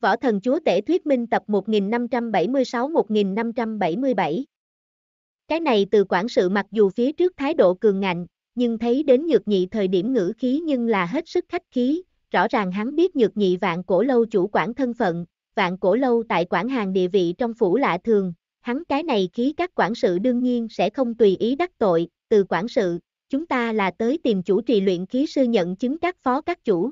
Võ Thần Chúa Tể Thuyết Minh tập 1576-1577 Cái này từ quản sự mặc dù phía trước thái độ cường ngạnh, nhưng thấy đến nhược nhị thời điểm ngữ khí nhưng là hết sức khách khí, rõ ràng hắn biết nhược nhị vạn cổ lâu chủ quản thân phận, vạn cổ lâu tại quản hàng địa vị trong phủ lạ thường, hắn cái này khí các quản sự đương nhiên sẽ không tùy ý đắc tội, từ quản sự, chúng ta là tới tìm chủ trì luyện khí sư nhận chứng các phó các chủ,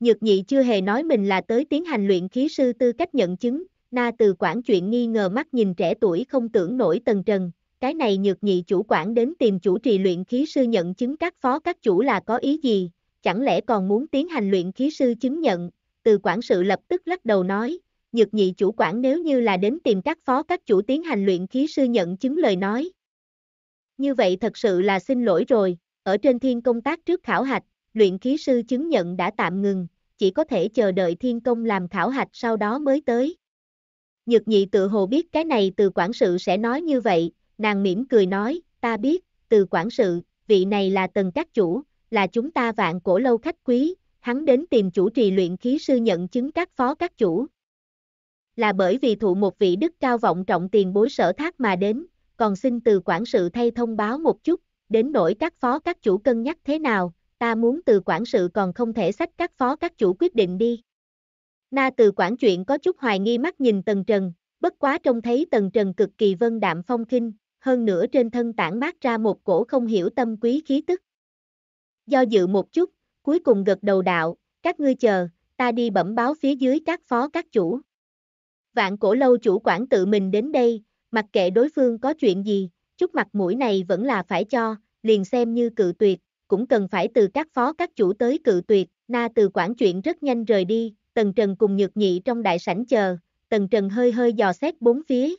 Nhược nhị chưa hề nói mình là tới tiến hành luyện khí sư tư cách nhận chứng, na từ quản chuyện nghi ngờ mắt nhìn trẻ tuổi không tưởng nổi tần trần, cái này nhược nhị chủ quản đến tìm chủ trì luyện khí sư nhận chứng các phó các chủ là có ý gì, chẳng lẽ còn muốn tiến hành luyện khí sư chứng nhận, từ quản sự lập tức lắc đầu nói, nhược nhị chủ quản nếu như là đến tìm các phó các chủ tiến hành luyện khí sư nhận chứng lời nói. Như vậy thật sự là xin lỗi rồi, ở trên thiên công tác trước khảo hạch, luyện khí sư chứng nhận đã tạm ngừng, chỉ có thể chờ đợi thiên công làm khảo hạch sau đó mới tới. Nhược nhị tự hồ biết cái này từ quản sự sẽ nói như vậy, nàng mỉm cười nói, ta biết, từ quản sự, vị này là tần các chủ, là chúng ta vạn cổ lâu khách quý, hắn đến tìm chủ trì luyện khí sư nhận chứng các phó các chủ. Là bởi vì thụ một vị đức cao vọng trọng tiền bối sở thác mà đến, còn xin từ quản sự thay thông báo một chút, đến nỗi các phó các chủ cân nhắc thế nào, ta muốn từ quản sự còn không thể sách các phó các chủ quyết định đi. Na từ quản chuyện có chút hoài nghi mắt nhìn Tần Trần, bất quá trông thấy Tần Trần cực kỳ vân đạm phong kinh, hơn nữa trên thân tản mát ra một cổ không hiểu tâm quý khí tức. Do dự một chút, cuối cùng gật đầu đạo, các ngươi chờ, ta đi bẩm báo phía dưới các phó các chủ. Vạn cổ lâu chủ quản tự mình đến đây, mặc kệ đối phương có chuyện gì, chút mặt mũi này vẫn là phải cho, liền xem như cự tuyệt, cũng cần phải từ các phó các chủ tới cự tuyệt, na từ quản chuyện rất nhanh rời đi, tần trần cùng nhược nhị trong đại sảnh chờ, tần trần hơi hơi dò xét bốn phía.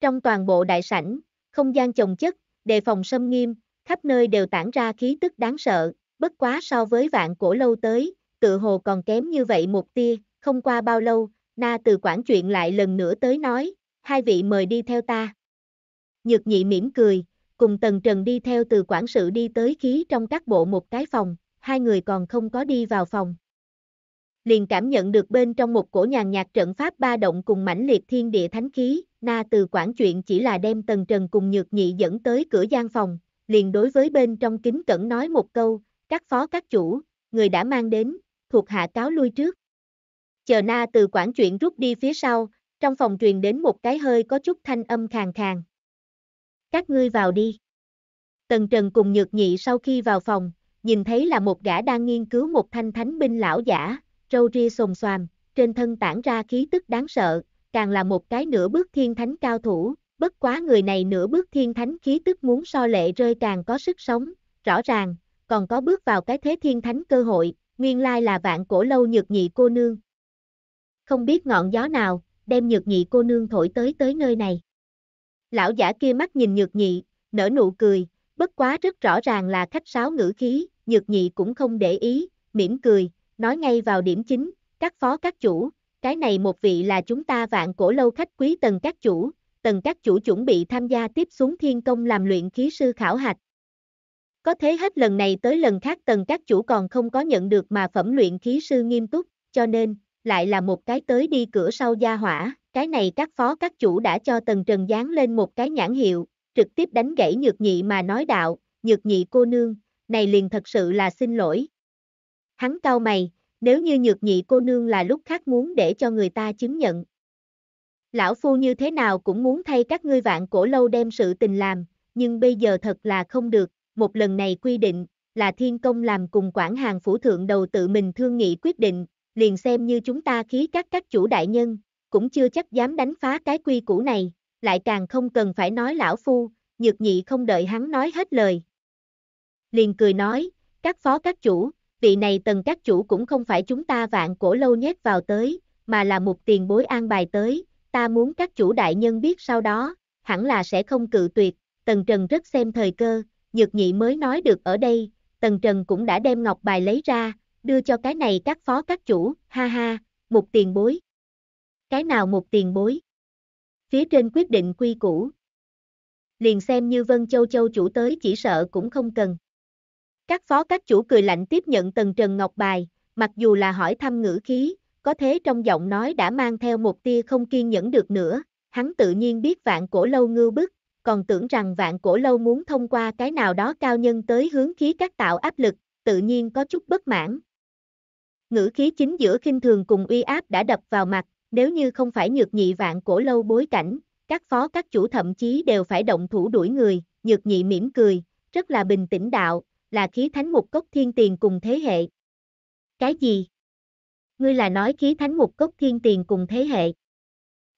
Trong toàn bộ đại sảnh, không gian chồng chất, đề phòng xâm nghiêm, khắp nơi đều tản ra khí tức đáng sợ, bất quá so với vạn cổ lâu tới, tự hồ còn kém như vậy một tia, không qua bao lâu, na từ quản chuyện lại lần nữa tới nói, hai vị mời đi theo ta. Nhược nhị mỉm cười, cùng Tần Trần đi theo từ quản sự đi tới khí trong các bộ một cái phòng, hai người còn không có đi vào phòng. Liền cảm nhận được bên trong một cổ nhàn nhạt trận pháp ba động cùng mãnh liệt thiên địa thánh khí, na từ quản chuyện chỉ là đem Tần Trần cùng Nhược Nhị dẫn tới cửa gian phòng, liền đối với bên trong kính cẩn nói một câu, các phó các chủ, người đã mang đến, thuộc hạ cáo lui trước. Chờ na từ quản chuyện rút đi phía sau, trong phòng truyền đến một cái hơi có chút thanh âm khàn khàn các ngươi vào đi. Tần Trần cùng Nhược Nhị sau khi vào phòng, nhìn thấy là một gã đang nghiên cứu một thanh thánh binh lão giả, râu ria sồn xoàm, trên thân tản ra khí tức đáng sợ, càng là một cái nửa bước thiên thánh cao thủ, bất quá người này nửa bước thiên thánh khí tức muốn so lệ rơi càng có sức sống, rõ ràng, còn có bước vào cái thế thiên thánh cơ hội, nguyên lai là vạn cổ lâu nhược nhị cô nương. Không biết ngọn gió nào, đem nhược nhị cô nương thổi tới tới nơi này. Lão giả kia mắt nhìn nhược nhị, nở nụ cười, bất quá rất rõ ràng là khách sáo ngữ khí, nhược nhị cũng không để ý, mỉm cười, nói ngay vào điểm chính, các phó các chủ, cái này một vị là chúng ta vạn cổ lâu khách quý tần các chủ, tần các chủ chuẩn bị tham gia tiếp xuống thiên công làm luyện khí sư khảo hạch. Có thế hết lần này tới lần khác tần các chủ còn không có nhận được mà phẩm luyện khí sư nghiêm túc, cho nên, lại là một cái tới đi cửa sau gia hỏa, cái này các phó các chủ đã cho Tần Trần dán lên một cái nhãn hiệu, trực tiếp đánh gãy nhược nhị mà nói đạo, nhược nhị cô nương, này liền thật sự là xin lỗi. Hắn cau mày, nếu như nhược nhị cô nương là lúc khác muốn để cho người ta chứng nhận. Lão phu như thế nào cũng muốn thay các ngươi vạn cổ lâu đem sự tình làm, nhưng bây giờ thật là không được, một lần này quy định, là thiên công làm cùng quản hàng phủ thượng đầu tự mình thương nghị quyết định, liền xem như chúng ta khí các các chủ đại nhân, cũng chưa chắc dám đánh phá cái quy củ này, lại càng không cần phải nói lão phu, nhược nhị không đợi hắn nói hết lời. Liền cười nói, các phó các chủ, vị này tần các chủ cũng không phải chúng ta vạn cổ lâu nhét vào tới, mà là một tiền bối an bài tới, ta muốn các chủ đại nhân biết sau đó, hẳn là sẽ không cự tuyệt, tần trần rất xem thời cơ, nhược nhị mới nói được ở đây, tần trần cũng đã đem ngọc bài lấy ra, đưa cho cái này các phó các chủ, ha ha, một tiền bối, cái nào một tiền bối? Phía trên quyết định quy củ. Liền xem như Vân Châu Châu chủ tới chỉ sợ cũng không cần. Các phó các chủ cười lạnh tiếp nhận tần Trần Ngọc Bài, mặc dù là hỏi thăm ngữ khí, có thế trong giọng nói đã mang theo một tia không kiên nhẫn được nữa, hắn tự nhiên biết vạn cổ lâu ngư bức, còn tưởng rằng vạn cổ lâu muốn thông qua cái nào đó cao nhân tới hướng khí các tạo áp lực, tự nhiên có chút bất mãn. Ngữ khí chính giữa khinh thường cùng uy áp đã đập vào mặt, nếu như không phải nhược nhị vạn cổ lâu bối cảnh, các phó các chủ thậm chí đều phải động thủ đuổi người, nhược nhị mỉm cười, rất là bình tĩnh đạo, là khí thánh mục cốc thiên tiền cùng thế hệ. Cái gì? Ngươi là nói khí thánh mục cốc thiên tiền cùng thế hệ.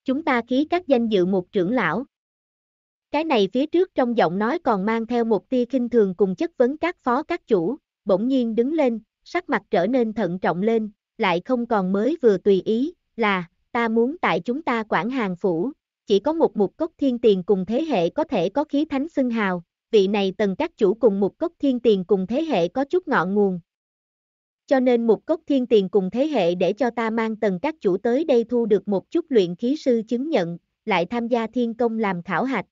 Chúng ta khí các danh dự một trưởng lão. Cái này phía trước trong giọng nói còn mang theo một tia kinh thường cùng chất vấn các phó các chủ, bỗng nhiên đứng lên, sắc mặt trở nên thận trọng lên, lại không còn mới vừa tùy ý, là, ta muốn tại chúng ta quản hàng phủ, chỉ có một mục cốc thiên tiền cùng thế hệ có thể có khí thánh xưng hào, vị này tần các chủ cùng mục cốc thiên tiền cùng thế hệ có chút ngọn nguồn. Cho nên mục cốc thiên tiền cùng thế hệ để cho ta mang tần các chủ tới đây thu được một chút luyện khí sư chứng nhận, lại tham gia thiên công làm khảo hạch.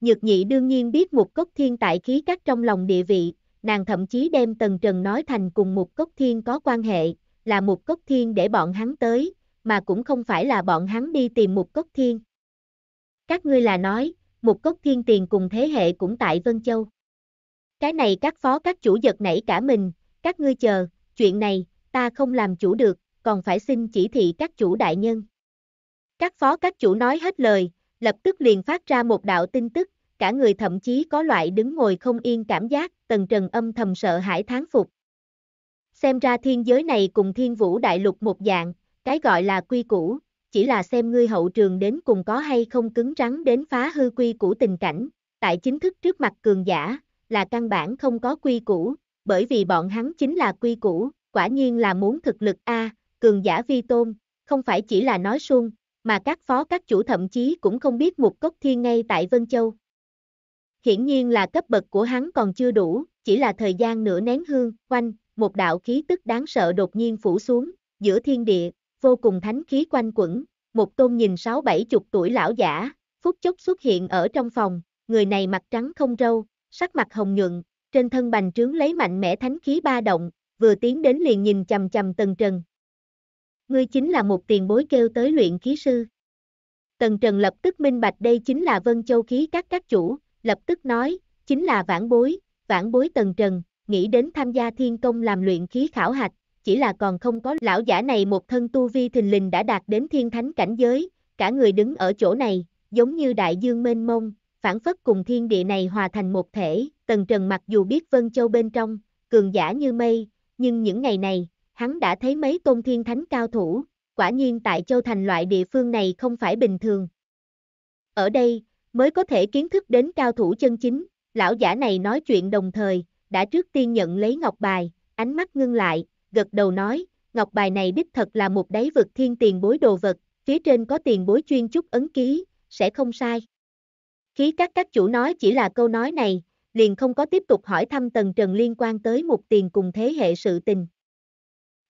Nhược nhị đương nhiên biết mục cốc thiên tại khí các trong lòng địa vị, nàng thậm chí đem tần trần nói thành cùng mục cốc thiên có quan hệ, là mục cốc thiên để bọn hắn tới, mà cũng không phải là bọn hắn đi tìm một cốc thiên. Các ngươi là nói, một cốc thiên tiền cùng thế hệ cũng tại Vân Châu. Cái này các phó các chủ giật nảy cả mình, các ngươi chờ, chuyện này, ta không làm chủ được, còn phải xin chỉ thị các chủ đại nhân. Các phó các chủ nói hết lời, lập tức liền phát ra một đạo tin tức, cả người thậm chí có loại đứng ngồi không yên cảm giác, tần trần âm thầm sợ hãi tháng phục. Xem ra thiên giới này cùng thiên vũ đại lục một dạng, cái gọi là quy củ, chỉ là xem ngươi hậu trường đến cùng có hay không cứng rắn đến phá hư quy củ tình cảnh, tại chính thức trước mặt cường giả, là căn bản không có quy củ, bởi vì bọn hắn chính là quy củ, quả nhiên là muốn thực lực A, cường giả vi tôn, không phải chỉ là nói suông, mà các phó các chủ thậm chí cũng không biết một cốc thiên ngay tại Vân Châu. Hiển nhiên là cấp bậc của hắn còn chưa đủ, chỉ là thời gian nửa nén hương, quanh, một đạo khí tức đáng sợ đột nhiên phủ xuống, giữa thiên địa, vô cùng thánh khí quanh quẩn, một tôn nhìn sáu bảy chục tuổi lão giả, phút chốc xuất hiện ở trong phòng, người này mặt trắng không râu, sắc mặt hồng nhuận, trên thân bành trướng lấy mạnh mẽ thánh khí ba động, vừa tiến đến liền nhìn chầm chầm Tần Trần. Ngươi chính là một tiền bối kêu tới luyện khí sư. Tần Trần lập tức minh bạch đây chính là Vân Châu khí các các chủ, lập tức nói, chính là vãn bối, vãn bối Tần Trần, nghĩ đến tham gia thiên công làm luyện khí khảo hạch, chỉ là còn không có lão giả này một thân tu vi thình lình đã đạt đến thiên thánh cảnh giới, cả người đứng ở chỗ này, giống như đại dương mênh mông, phản phất cùng thiên địa này hòa thành một thể, tần trần mặc dù biết Vân Châu bên trong, cường giả như mây, nhưng những ngày này, hắn đã thấy mấy tôn thiên thánh cao thủ, quả nhiên tại Châu Thành loại địa phương này không phải bình thường. Ở đây, mới có thể kiến thức đến cao thủ chân chính, lão giả này nói chuyện đồng thời, đã trước tiên nhận lấy ngọc bài, ánh mắt ngưng lại, gật đầu nói, ngọc bài này đích thật là một đáy vực thiên tiền bối đồ vật, phía trên có tiền bối chuyên chúc ấn ký, sẽ không sai. Khí các các chủ nói chỉ là câu nói này, liền không có tiếp tục hỏi thăm Tần Trần liên quan tới một tiền cùng thế hệ sự tình.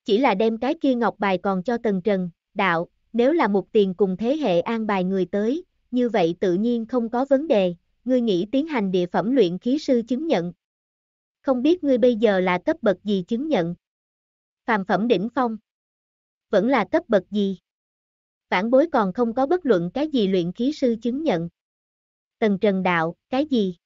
Chỉ là đem cái kia ngọc bài còn cho Tần Trần, đạo, nếu là một tiền cùng thế hệ an bài người tới, như vậy tự nhiên không có vấn đề, ngươi nghĩ tiến hành địa phẩm luyện khí sư chứng nhận. Không biết ngươi bây giờ là cấp bậc gì chứng nhận phàm phẩm đỉnh phong. Vẫn là cấp bậc gì? Vãn bối còn không có bất luận cái gì luyện khí sư chứng nhận. Tần Trần Đạo, cái gì?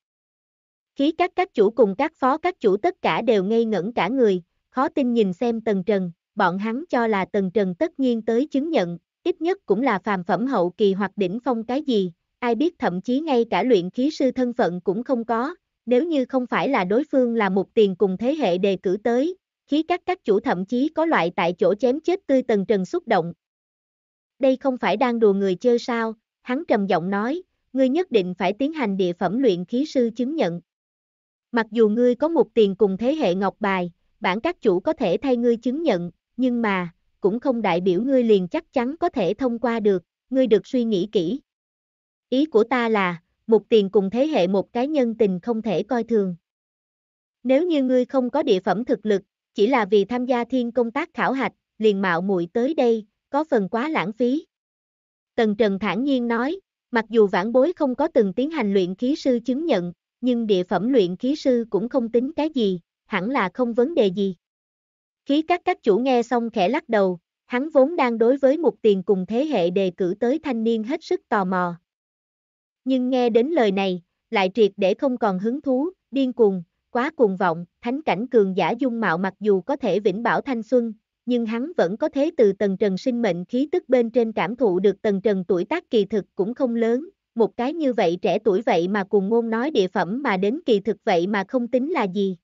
Khí các các chủ cùng các phó các chủ tất cả đều ngây ngẩn cả người, khó tin nhìn xem Tần Trần, bọn hắn cho là Tần Trần tất nhiên tới chứng nhận, ít nhất cũng là phàm phẩm hậu kỳ hoặc đỉnh phong cái gì, ai biết thậm chí ngay cả luyện khí sư thân phận cũng không có, nếu như không phải là đối phương là một tiền cùng thế hệ đề cử tới, Khí các các chủ thậm chí có loại tại chỗ chém chết tươi tần trần xúc động. Đây không phải đang đùa người chơi sao, hắn trầm giọng nói, ngươi nhất định phải tiến hành địa phẩm luyện khí sư chứng nhận. Mặc dù ngươi có một tiền cùng thế hệ ngọc bài, bản các chủ có thể thay ngươi chứng nhận, nhưng mà, cũng không đại biểu ngươi liền chắc chắn có thể thông qua được, ngươi được suy nghĩ kỹ. Ý của ta là, một tiền cùng thế hệ một cái nhân tình không thể coi thường. Nếu như ngươi không có địa phẩm thực lực, chỉ là vì tham gia thiên công tác khảo hạch, liền mạo muội tới đây, có phần quá lãng phí. Tần Trần thản nhiên nói, mặc dù vãn bối không có từng tiến hành luyện khí sư chứng nhận, nhưng địa phẩm luyện khí sư cũng không tính cái gì, hẳn là không vấn đề gì. Khí các các chủ nghe xong khẽ lắc đầu, hắn vốn đang đối với một tiền cùng thế hệ đề cử tới thanh niên hết sức tò mò. Nhưng nghe đến lời này, lại triệt để không còn hứng thú, điên cuồng, quá cuồng vọng, thánh cảnh cường giả dung mạo mặc dù có thể vĩnh bảo thanh xuân, nhưng hắn vẫn có thế từ tầng trần sinh mệnh khí tức bên trên cảm thụ được tầng trần tuổi tác kỳ thực cũng không lớn, một cái như vậy trẻ tuổi vậy mà cùng ngôn nói địa phẩm mà đến kỳ thực vậy mà không tính là gì.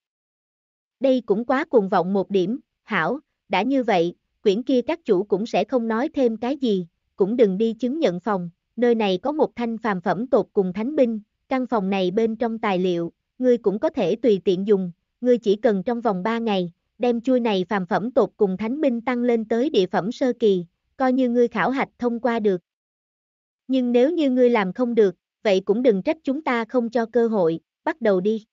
Đây cũng quá cuồng vọng một điểm, hảo, đã như vậy, quyển kia các chủ cũng sẽ không nói thêm cái gì, cũng đừng đi chứng nhận phòng, nơi này có một thanh phàm phẩm tột cùng thánh binh, căn phòng này bên trong tài liệu, ngươi cũng có thể tùy tiện dùng, ngươi chỉ cần trong vòng 3 ngày, đem chui này phàm phẩm tột cùng thánh minh tăng lên tới địa phẩm sơ kỳ, coi như ngươi khảo hạch thông qua được. Nhưng nếu như ngươi làm không được, vậy cũng đừng trách chúng ta không cho cơ hội, bắt đầu đi.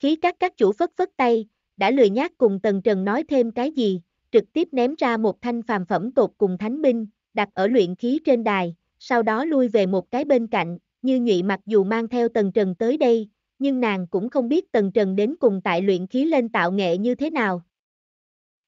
Khí các các chủ phất phất tay, đã lười nhát cùng Tần Trần nói thêm cái gì, trực tiếp ném ra một thanh phàm phẩm tột cùng thánh minh, đặt ở luyện khí trên đài, sau đó lui về một cái bên cạnh, như nhụy mặc dù mang theo Tần Trần tới đây, nhưng nàng cũng không biết Tần Trần đến cùng tại luyện khí lên tạo nghệ như thế nào.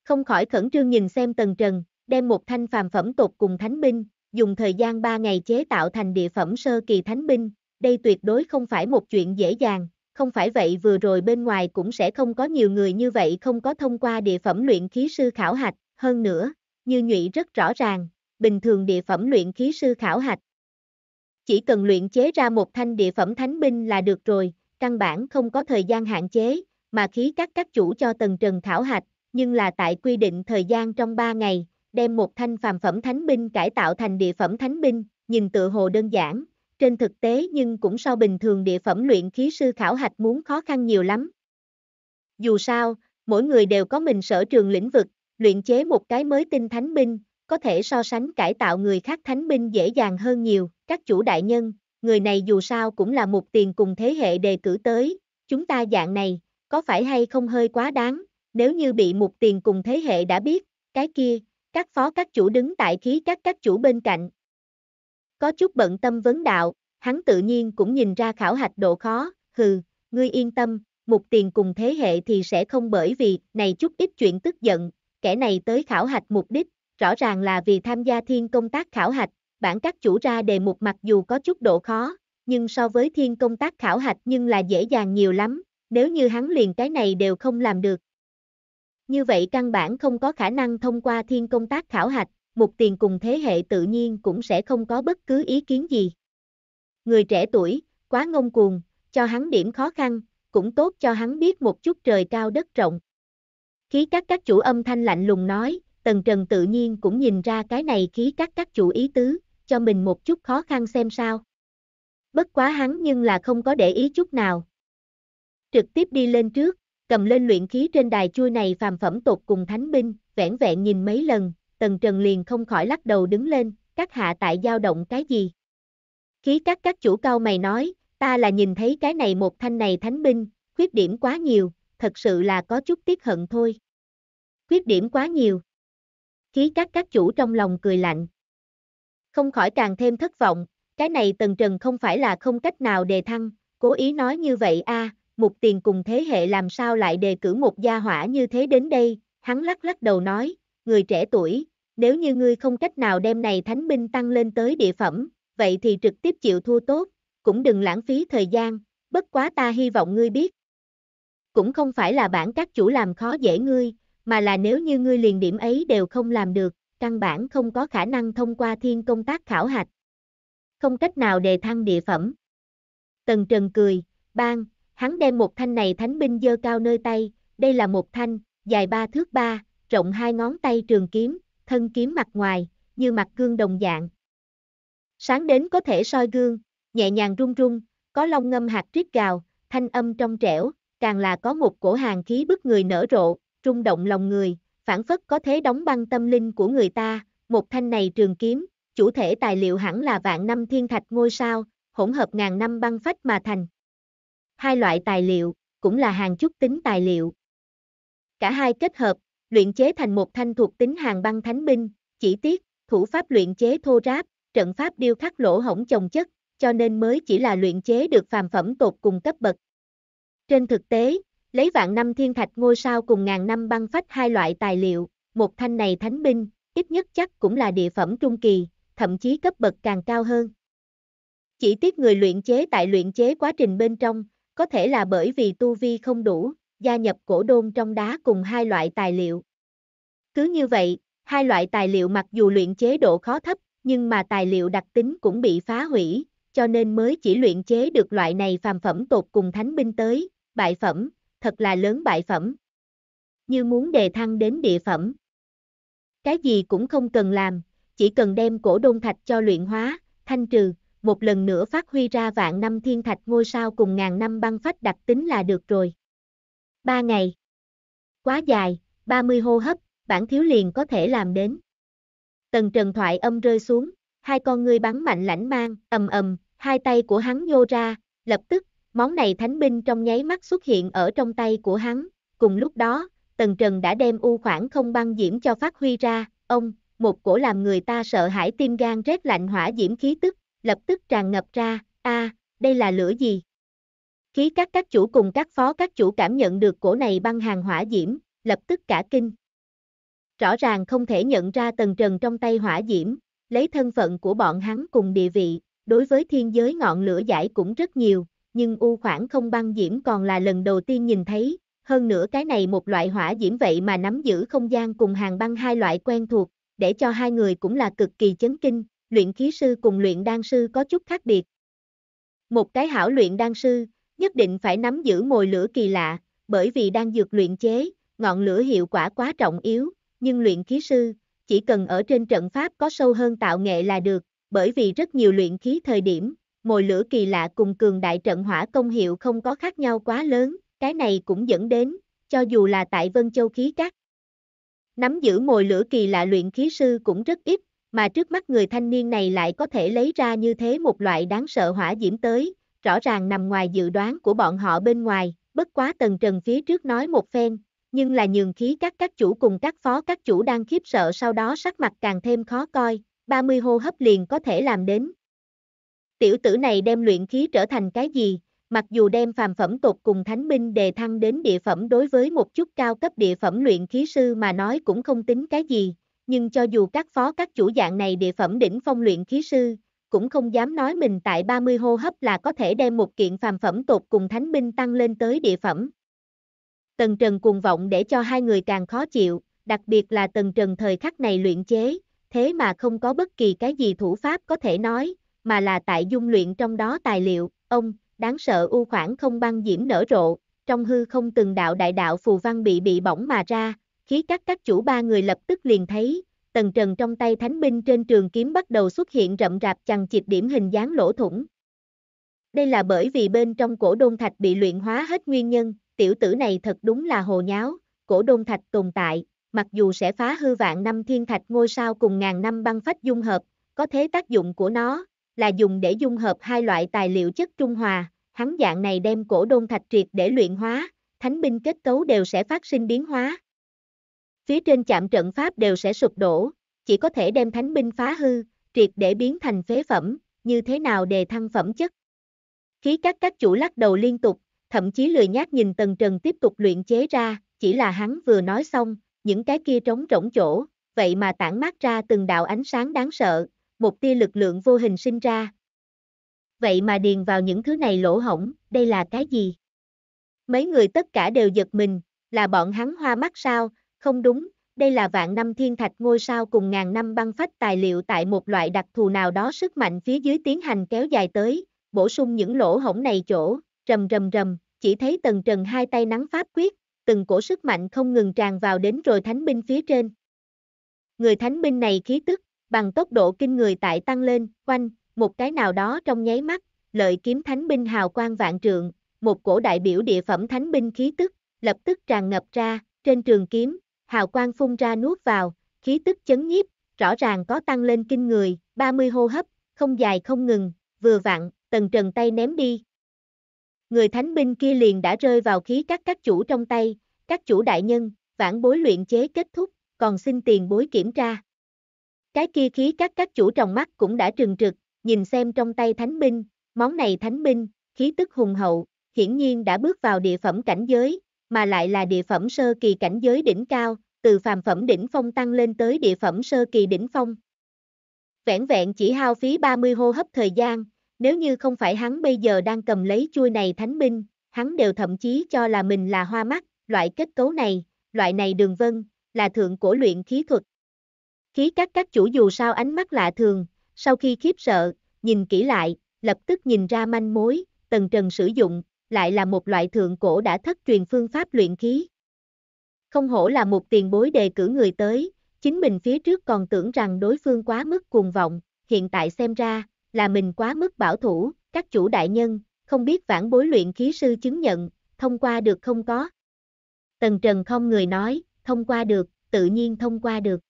Không khỏi khẩn trương nhìn xem Tần Trần, đem một thanh phàm phẩm tột cùng thánh binh, dùng thời gian 3 ngày chế tạo thành địa phẩm sơ kỳ thánh binh, đây tuyệt đối không phải một chuyện dễ dàng, không phải vậy vừa rồi bên ngoài cũng sẽ không có nhiều người như vậy không có thông qua địa phẩm luyện khí sư khảo hạch, hơn nữa, như nhụy rất rõ ràng, bình thường địa phẩm luyện khí sư khảo hạch. Chỉ cần luyện chế ra một thanh địa phẩm thánh binh là được rồi, căn bản không có thời gian hạn chế, mà khí các các chủ cho Tần Trần thảo hạch, nhưng là tại quy định thời gian trong 3 ngày, đem một thanh phàm phẩm thánh binh cải tạo thành địa phẩm thánh binh, nhìn tự hồ đơn giản, trên thực tế nhưng cũng so bình thường địa phẩm luyện khí sư khảo hạch muốn khó khăn nhiều lắm. Dù sao, mỗi người đều có mình sở trường lĩnh vực, luyện chế một cái mới tinh thánh binh, có thể so sánh cải tạo người khác thánh binh dễ dàng hơn nhiều, các chủ đại nhân, người này dù sao cũng là một tiền cùng thế hệ đề cử tới, chúng ta dạng này, có phải hay không hơi quá đáng, nếu như bị một tiền cùng thế hệ đã biết, cái kia, các phó các chủ đứng tại khí các các chủ bên cạnh. Có chút bận tâm vấn đạo, hắn tự nhiên cũng nhìn ra khảo hạch độ khó, hừ, ngươi yên tâm, một tiền cùng thế hệ thì sẽ không bởi vì này chút ít chuyện tức giận, kẻ này tới khảo hạch mục đích, rõ ràng là vì tham gia thiên công tác khảo hạch, bản các chủ ra đề mục mặc dù có chút độ khó, nhưng so với thiên công tác khảo hạch nhưng là dễ dàng nhiều lắm, nếu như hắn liền cái này đều không làm được. Như vậy căn bản không có khả năng thông qua thiên công tác khảo hạch, mục tiền cùng thế hệ tự nhiên cũng sẽ không có bất cứ ý kiến gì. Người trẻ tuổi, quá ngông cuồng, cho hắn điểm khó khăn, cũng tốt cho hắn biết một chút trời cao đất rộng. Khí các các chủ âm thanh lạnh lùng nói, Tần Trần tự nhiên cũng nhìn ra cái này khí các các chủ ý tứ cho mình một chút khó khăn xem sao. Bất quá hắn nhưng là không có để ý chút nào. Trực tiếp đi lên trước, cầm lên luyện khí trên đài chui này phàm phẩm tột cùng thánh binh, vẻn vẹn nhìn mấy lần, tần trần liền không khỏi lắc đầu đứng lên, các hạ tại dao động cái gì. Khí các các chủ cao mày nói, ta là nhìn thấy cái này một thanh này thánh binh, khuyết điểm quá nhiều, thật sự là có chút tiếc hận thôi. Khuyết điểm quá nhiều. Khí các các chủ trong lòng cười lạnh không khỏi càng thêm thất vọng, cái này Tần Trần không phải là không cách nào đề thăng, cố ý nói như vậy a, à, Mục Tiền cùng thế hệ làm sao lại đề cử một gia hỏa như thế đến đây, hắn lắc lắc đầu nói, người trẻ tuổi, nếu như ngươi không cách nào đem này thánh binh tăng lên tới địa phẩm, vậy thì trực tiếp chịu thua tốt, cũng đừng lãng phí thời gian, bất quá ta hy vọng ngươi biết. Cũng không phải là bản các chủ làm khó dễ ngươi, mà là nếu như ngươi liền điểm ấy đều không làm được, căn bản không có khả năng thông qua thiên công tác khảo hạch. Không cách nào đề thăng địa phẩm. Tần Trần cười, bang, hắn đem một thanh này thánh binh dơ cao nơi tay, đây là một thanh, dài ba thước ba, rộng hai ngón tay trường kiếm, thân kiếm mặt ngoài, như mặt gương đồng dạng. Sáng đến có thể soi gương, nhẹ nhàng rung rung, có long ngâm hạt trích gào, thanh âm trong trẻo, càng là có một cổ hàng khí bức người nở rộ, rung động lòng người, phản phất có thế đóng băng tâm linh của người ta, một thanh này trường kiếm, chủ thể tài liệu hẳn là vạn năm thiên thạch ngôi sao, hỗn hợp ngàn năm băng phách mà thành. Hai loại tài liệu, cũng là hàng chút tính tài liệu. Cả hai kết hợp, luyện chế thành một thanh thuộc tính hàng băng thánh binh, chỉ tiết thủ pháp luyện chế thô ráp, trận pháp điêu khắc lỗ hổng chồng chất, cho nên mới chỉ là luyện chế được phàm phẩm tột cùng cấp bậc. Trên thực tế, lấy vạn năm thiên thạch ngôi sao cùng ngàn năm băng phách hai loại tài liệu, một thanh này thánh binh, ít nhất chắc cũng là địa phẩm trung kỳ, thậm chí cấp bậc càng cao hơn. Chỉ tiếc người luyện chế tại luyện chế quá trình bên trong, có thể là bởi vì tu vi không đủ, gia nhập cổ đôn trong đá cùng hai loại tài liệu. Cứ như vậy, hai loại tài liệu mặc dù luyện chế độ khó thấp, nhưng mà tài liệu đặc tính cũng bị phá hủy, cho nên mới chỉ luyện chế được loại này phàm phẩm tột cùng thánh binh tới, bại phẩm, thật là lớn bại phẩm. Như muốn đề thăng đến địa phẩm. Cái gì cũng không cần làm, chỉ cần đem cổ đôn thạch cho luyện hóa, thanh trừ, một lần nữa phát huy ra vạn năm thiên thạch ngôi sao cùng ngàn năm băng phách đặc tính là được rồi. Ba ngày. Quá dài, 30 hô hấp, bản thiếu liền có thể làm đến. Tần trần thoại âm rơi xuống, hai con ngươi bắn mạnh lãnh mang, ầm ầm, hai tay của hắn nhô ra, lập tức, Món này thánh binh trong nháy mắt xuất hiện ở trong tay của hắn, cùng lúc đó, Tần Trần đã đem u khoảng không băng diễm cho phát huy ra, ông, một cổ làm người ta sợ hãi tim gan rét lạnh hỏa diễm khí tức, lập tức tràn ngập ra, a, đây là lửa gì? Khí các các chủ cùng các phó các chủ cảm nhận được cổ này băng hàng hỏa diễm, lập tức cả kinh. Rõ ràng không thể nhận ra Tần Trần trong tay hỏa diễm, lấy thân phận của bọn hắn cùng địa vị, đối với thiên giới ngọn lửa giải cũng rất nhiều, nhưng u khoảng không băng diễm còn là lần đầu tiên nhìn thấy, hơn nữa cái này một loại hỏa diễm vậy mà nắm giữ không gian cùng hàng băng hai loại quen thuộc, để cho hai người cũng là cực kỳ chấn kinh, luyện khí sư cùng luyện đan sư có chút khác biệt. Một cái hảo luyện đan sư, nhất định phải nắm giữ mồi lửa kỳ lạ, bởi vì đang dược luyện chế, ngọn lửa hiệu quả quá trọng yếu, nhưng luyện khí sư, chỉ cần ở trên trận pháp có sâu hơn tạo nghệ là được, bởi vì rất nhiều luyện khí thời điểm, mồi lửa kỳ lạ cùng cường đại trận hỏa công hiệu không có khác nhau quá lớn, cái này cũng dẫn đến, cho dù là tại Vân Châu khí các. Nắm giữ mồi lửa kỳ lạ luyện khí sư cũng rất ít, mà trước mắt người thanh niên này lại có thể lấy ra như thế một loại đáng sợ hỏa diễm tới, rõ ràng nằm ngoài dự đoán của bọn họ bên ngoài, bất quá tầng trần phía trước nói một phen, nhưng là nhường khí các các chủ cùng các phó các chủ đang khiếp sợ sau đó sắc mặt càng thêm khó coi, 30 hô hấp liền có thể làm đến, Tiểu tử này đem luyện khí trở thành cái gì, mặc dù đem phàm phẩm tột cùng thánh binh đề thăng đến địa phẩm đối với một chút cao cấp địa phẩm luyện khí sư mà nói cũng không tính cái gì, nhưng cho dù các phó các chủ dạng này địa phẩm đỉnh phong luyện khí sư, cũng không dám nói mình tại 30 hô hấp là có thể đem một kiện phàm phẩm tột cùng thánh binh tăng lên tới địa phẩm. Tần Trần cuồng vọng để cho hai người càng khó chịu, đặc biệt là Tần Trần thời khắc này luyện chế, thế mà không có bất kỳ cái gì thủ pháp có thể nói, mà là tại dung luyện trong đó tài liệu, ông, đáng sợ u khoảng không băng diễm nở rộ, trong hư không từng đạo đại đạo phù văn bị bị bỏng mà ra, khí các các chủ ba người lập tức liền thấy, tần trần trong tay thánh binh trên trường kiếm bắt đầu xuất hiện rậm rạp chằng chịt điểm hình dáng lỗ thủng. Đây là bởi vì bên trong cổ đôn thạch bị luyện hóa hết nguyên nhân, tiểu tử này thật đúng là hồ nháo, cổ đôn thạch tồn tại, mặc dù sẽ phá hư vạn năm thiên thạch ngôi sao cùng ngàn năm băng phách dung hợp, có thế tác dụng của nó, là dùng để dung hợp hai loại tài liệu chất trung hòa, hắn dạng này đem cổ đôn thạch triệt để luyện hóa, thánh binh kết cấu đều sẽ phát sinh biến hóa. Phía trên chạm trận pháp đều sẽ sụp đổ, chỉ có thể đem thánh binh phá hư, triệt để biến thành phế phẩm, như thế nào đề thăng phẩm chất. Khí các các chủ lắc đầu liên tục, thậm chí lười nhát nhìn Tần Trần tiếp tục luyện chế ra, chỉ là hắn vừa nói xong, những cái kia trống rỗng chỗ, vậy mà tản mát ra từng đạo ánh sáng đáng sợ, một tia lực lượng vô hình sinh ra. Vậy mà điền vào những thứ này lỗ hổng, đây là cái gì? Mấy người tất cả đều giật mình, là bọn hắn hoa mắt sao, không đúng, đây là vạn năm thiên thạch ngôi sao cùng ngàn năm băng phách tài liệu tại một loại đặc thù nào đó sức mạnh phía dưới tiến hành kéo dài tới, bổ sung những lỗ hổng này chỗ, rầm rầm rầm, chỉ thấy tầng trần hai tay nắng pháp quyết, từng cổ sức mạnh không ngừng tràn vào đến rồi thánh binh phía trên. Người thánh binh này khí tức, bằng tốc độ kinh người tại tăng lên, quanh, một cái nào đó trong nháy mắt, lợi kiếm thánh binh hào quang vạn trượng, một cổ đại biểu địa phẩm thánh binh khí tức, lập tức tràn ngập ra, trên trường kiếm, hào quang phun ra nuốt vào, khí tức chấn nhiếp, rõ ràng có tăng lên kinh người, 30 hô hấp, không dài không ngừng, vừa vặn, tần trần tay ném đi. Người thánh binh kia liền đã rơi vào khí các các chủ trong tay, các chủ đại nhân, vãn bối luyện chế kết thúc, còn xin tiền bối kiểm tra. Cái kia khí các các chủ trong mắt cũng đã trừng trực, nhìn xem trong tay thánh binh, món này thánh binh, khí tức hùng hậu, hiển nhiên đã bước vào địa phẩm cảnh giới, mà lại là địa phẩm sơ kỳ cảnh giới đỉnh cao, từ phàm phẩm đỉnh phong tăng lên tới địa phẩm sơ kỳ đỉnh phong. Vẹn vẹn chỉ hao phí 30 hô hấp thời gian, nếu như không phải hắn bây giờ đang cầm lấy chuôi này thánh binh, hắn đều thậm chí cho là mình là hoa mắt, loại kết cấu này, loại này đường vân, là thượng cổ luyện khí thuật, Khí các các chủ dù sao ánh mắt lạ thường, sau khi khiếp sợ, nhìn kỹ lại, lập tức nhìn ra manh mối, tần trần sử dụng, lại là một loại thượng cổ đã thất truyền phương pháp luyện khí. Không hổ là một tiền bối đề cử người tới, chính mình phía trước còn tưởng rằng đối phương quá mức cuồng vọng, hiện tại xem ra, là mình quá mức bảo thủ, các chủ đại nhân, không biết vãn bối luyện khí sư chứng nhận, thông qua được không có. Tần Trần không người nói, thông qua được, tự nhiên thông qua được.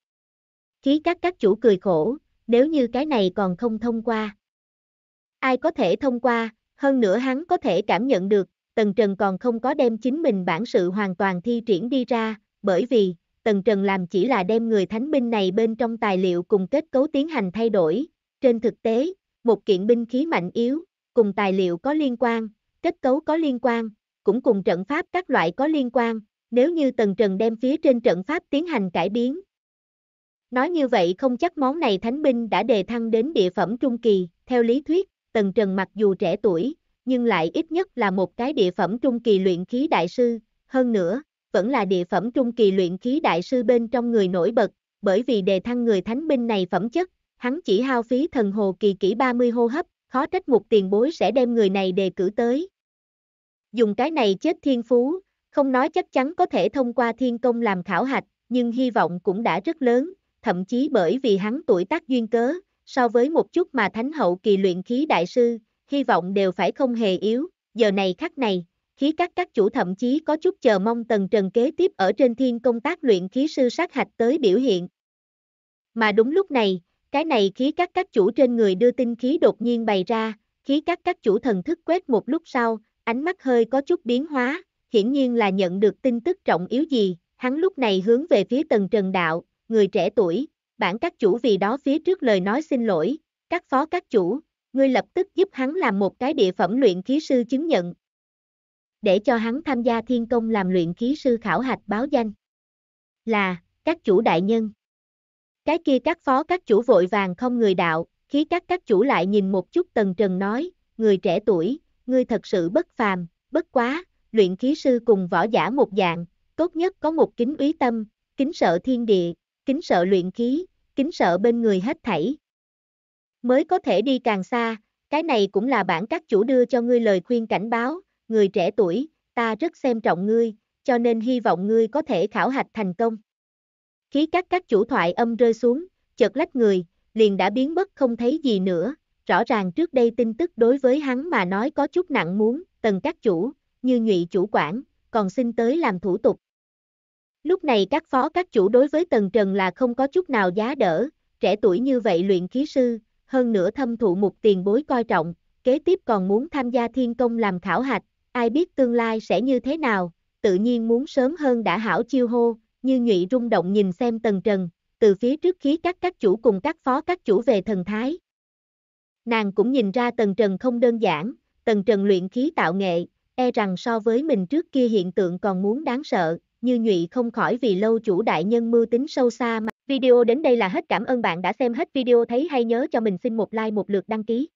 Khí các các chủ cười khổ, nếu như cái này còn không thông qua. Ai có thể thông qua, hơn nữa hắn có thể cảm nhận được, Tần Trần còn không có đem chính mình bản sự hoàn toàn thi triển đi ra, bởi vì, Tần Trần làm chỉ là đem người thánh binh này bên trong tài liệu cùng kết cấu tiến hành thay đổi. Trên thực tế, một kiện binh khí mạnh yếu, cùng tài liệu có liên quan, kết cấu có liên quan, cũng cùng trận pháp các loại có liên quan. Nếu như Tần Trần đem phía trên trận pháp tiến hành cải biến, Nói như vậy không chắc món này thánh binh đã đề thăng đến địa phẩm trung kỳ, theo lý thuyết, Tần Trần mặc dù trẻ tuổi, nhưng lại ít nhất là một cái địa phẩm trung kỳ luyện khí đại sư, hơn nữa, vẫn là địa phẩm trung kỳ luyện khí đại sư bên trong người nổi bật, bởi vì đề thăng người thánh binh này phẩm chất, hắn chỉ hao phí thần hồ kỳ kỹ 30 hô hấp, khó trách một tiền bối sẽ đem người này đề cử tới. Dùng cái này chết thiên phú, không nói chắc chắn có thể thông qua thiên công làm khảo hạch, nhưng hy vọng cũng đã rất lớn, thậm chí bởi vì hắn tuổi tác duyên cớ, so với một chút mà thánh hậu kỳ luyện khí đại sư, hy vọng đều phải không hề yếu, giờ này khắc này, khí các các chủ thậm chí có chút chờ mong tần trần kế tiếp ở trên thiên công tác luyện khí sư sát hạch tới biểu hiện. Mà đúng lúc này, cái này khí các các chủ trên người đưa tinh khí đột nhiên bày ra, khí các các chủ thần thức quét một lúc sau, ánh mắt hơi có chút biến hóa, hiển nhiên là nhận được tin tức trọng yếu gì, hắn lúc này hướng về phía tần trần đạo, người trẻ tuổi, bản các chủ vì đó phía trước lời nói xin lỗi, các phó các chủ, ngươi lập tức giúp hắn làm một cái địa phẩm luyện khí sư chứng nhận. Để cho hắn tham gia thiên công làm luyện khí sư khảo hạch báo danh. Là, các chủ đại nhân. Cái kia các phó các chủ vội vàng không người đạo, khí các các chủ lại nhìn một chút tần trần nói, người trẻ tuổi, ngươi thật sự bất phàm, bất quá, luyện khí sư cùng võ giả một dạng, tốt nhất có một kính úy tâm, kính sợ thiên địa, kính sợ luyện khí, kính sợ bên người hết thảy. Mới có thể đi càng xa, cái này cũng là bản các chủ đưa cho ngươi lời khuyên cảnh báo, người trẻ tuổi, ta rất xem trọng ngươi, cho nên hy vọng ngươi có thể khảo hạch thành công. Khí các các chủ thoại âm rơi xuống, chợt lách người, liền đã biến mất không thấy gì nữa, rõ ràng trước đây tin tức đối với hắn mà nói có chút nặng muốn, tần các chủ, như nhụy chủ quản, còn xin tới làm thủ tục. Lúc này các phó các chủ đối với Tần Trần là không có chút nào giá đỡ, trẻ tuổi như vậy luyện khí sư, hơn nữa thâm thụ một tiền bối coi trọng, kế tiếp còn muốn tham gia thiên công làm khảo hạch, ai biết tương lai sẽ như thế nào, tự nhiên muốn sớm hơn đã hảo chiêu hô, như nhụy rung động nhìn xem Tần Trần, từ phía trước khí các các chủ cùng các phó các chủ về thần thái. Nàng cũng nhìn ra Tần Trần không đơn giản, Tần Trần luyện khí tạo nghệ, e rằng so với mình trước kia hiện tượng còn muốn đáng sợ, như nhụy không khỏi vì lâu chủ đại nhân mưu tính sâu xa mà. Video đến đây là hết cảm ơn bạn đã xem hết video thấy hay nhớ cho mình xin một like một lượt đăng ký.